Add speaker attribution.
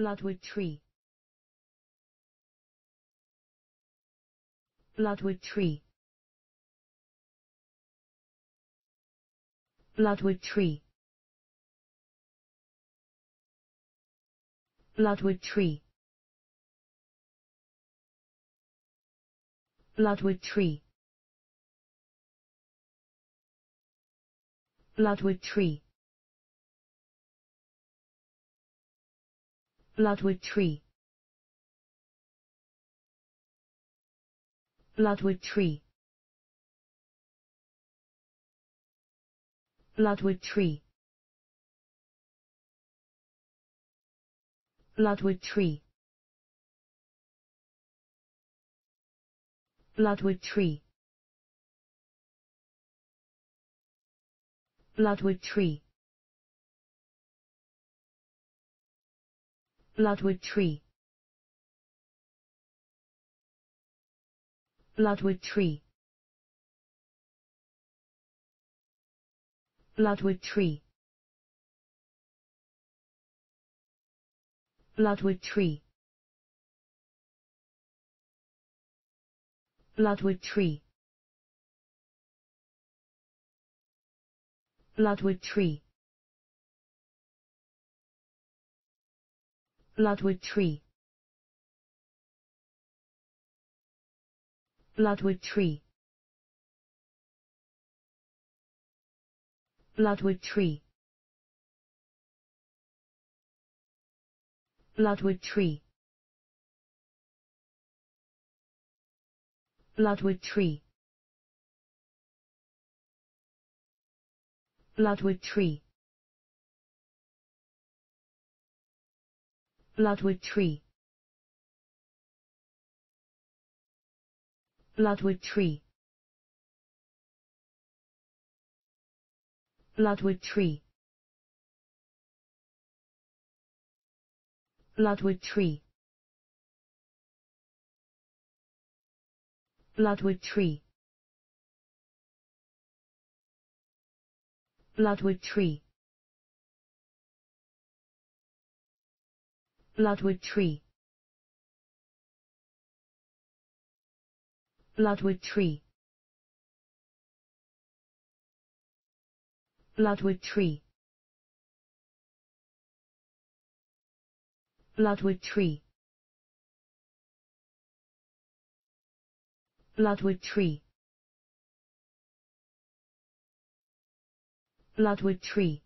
Speaker 1: Bloodwood tree. Bloodwood tree. Bloodwood tree. Bloodwood tree. Bloodwood tree. Bloodwood tree. Bloodwood tree. Bloodwood tree. Bloodwood tree. Bloodwood tree. Bloodwood tree. Bloodwood tree. Bloodwood tree. Bloodwood tree. Bloodwood tree. Bloodwood tree. Bloodwood tree. Bloodwood tree. Bloodwood tree. Bloodwood tree. Bloodwood tree. Bloodwood tree. Bloodwood tree. Bloodwood tree. Bloodwood tree. Bloodwood tree. Bloodwood tree. Bloodwood tree. Bloodwood tree. Bloodwood tree. Bloodwood tree. Bloodwood tree. Bloodwood tree. Bloodwood tree. Bloodwood tree. Bloodwood tree.